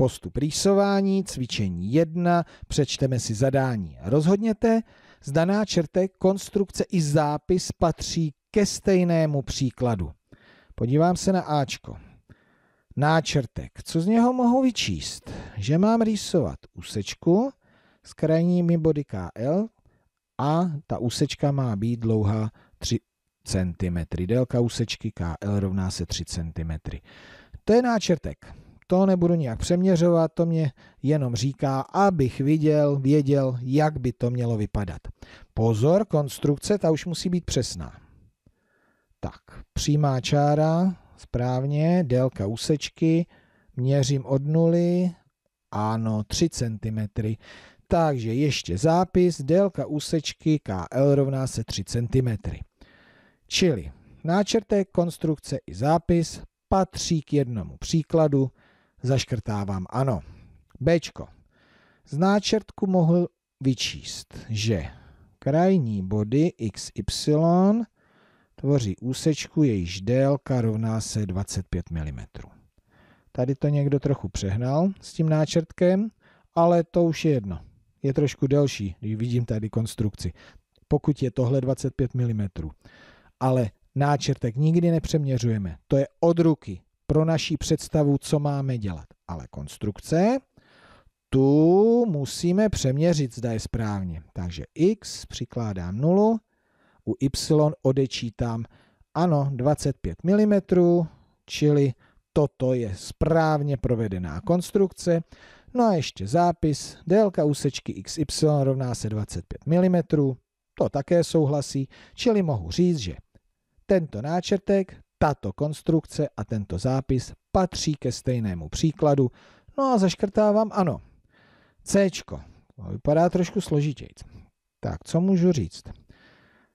Postup rýsování, cvičení 1, přečteme si zadání. Rozhodněte, zdaná čertek, konstrukce i zápis patří ke stejnému příkladu. Podívám se na Ačko. Náčrtek. Co z něho mohu vyčíst? Že mám rýsovat úsečku s krajními body KL a ta úsečka má být dlouhá 3 cm. Délka úsečky KL rovná se 3 cm. To je náčrtek. To nebudu nijak přeměřovat, to mě jenom říká, abych viděl, věděl, jak by to mělo vypadat. Pozor, konstrukce, ta už musí být přesná. Tak, přímá čára, správně, délka úsečky, měřím od nuly, ano, 3 cm. Takže ještě zápis, délka úsečky KL rovná se 3 cm. Čili náčrtek, konstrukce i zápis patří k jednomu příkladu Zaškrtávám ano. Bčko. Z náčrtku mohl vyčíst, že krajní body XY tvoří úsečku, jejíž délka rovná se 25 mm. Tady to někdo trochu přehnal s tím náčrtkem, ale to už je jedno. Je trošku delší, když vidím tady konstrukci. Pokud je tohle 25 mm. Ale náčrtek nikdy nepřeměřujeme. To je od ruky pro naší představu, co máme dělat. Ale konstrukce, tu musíme přeměřit, zda je správně. Takže x přikládám 0, u y odečítám, ano, 25 mm, čili toto je správně provedená konstrukce. No a ještě zápis, délka úsečky xy rovná se 25 mm, to také souhlasí, čili mohu říct, že tento náčrtek, tato konstrukce a tento zápis patří ke stejnému příkladu, no a zaškrtávám ano. C. Vypadá trošku složitěji. Tak, co můžu říct?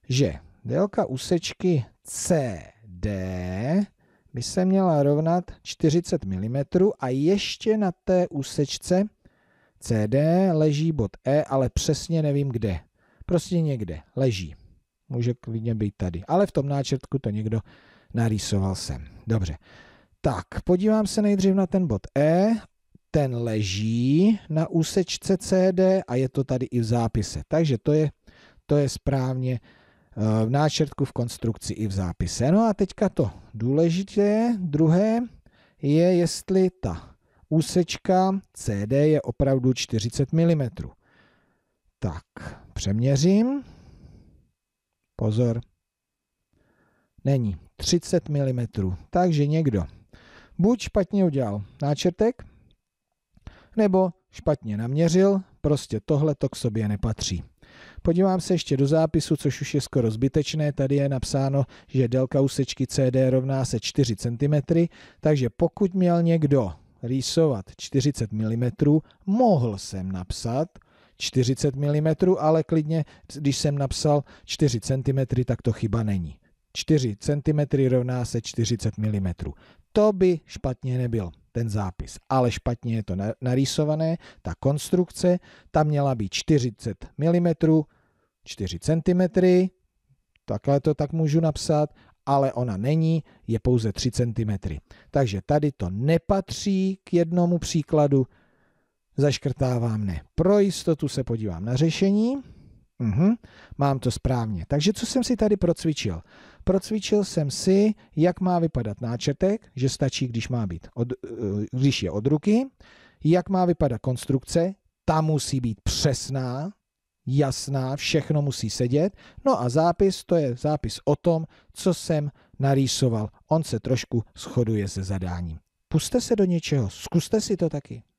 Že délka úsečky CD by se měla rovnat 40 mm a ještě na té úsečce CD leží bod E, ale přesně nevím kde. Prostě někde leží. Může klidně být tady, ale v tom náčrtku to někdo Narýsoval jsem. Dobře. Tak, podívám se nejdřív na ten bod E. Ten leží na úsečce CD a je to tady i v zápise. Takže to je, to je správně eh, v náčrtku, v konstrukci i v zápise. No a teďka to důležité, druhé, je, jestli ta úsečka CD je opravdu 40 mm. Tak, přeměřím. Pozor, Není. 30 mm. Takže někdo buď špatně udělal náčrtek, nebo špatně naměřil, prostě tohle to k sobě nepatří. Podívám se ještě do zápisu, což už je skoro zbytečné. Tady je napsáno, že délka úsečky CD rovná se 4 cm, takže pokud měl někdo rýsovat 40 mm, mohl jsem napsat 40 mm, ale klidně, když jsem napsal 4 cm, tak to chyba není. 4 cm rovná se 40 mm. To by špatně nebyl ten zápis, ale špatně je to narýsované. Ta konstrukce, ta měla být 40 mm, 4 cm, takhle to tak můžu napsat, ale ona není, je pouze 3 cm. Takže tady to nepatří k jednomu příkladu, zaškrtávám ne. Pro jistotu se podívám na řešení. Mhm, mám to správně. Takže co jsem si tady procvičil? Procvičil jsem si, jak má vypadat náčrtek, že stačí, když, má být od, eh, když je od ruky, jak má vypadat konstrukce, ta musí být přesná, jasná, všechno musí sedět. No a zápis, to je zápis o tom, co jsem narýsoval. On se trošku shoduje se zadáním. Puste se do něčeho, zkuste si to taky.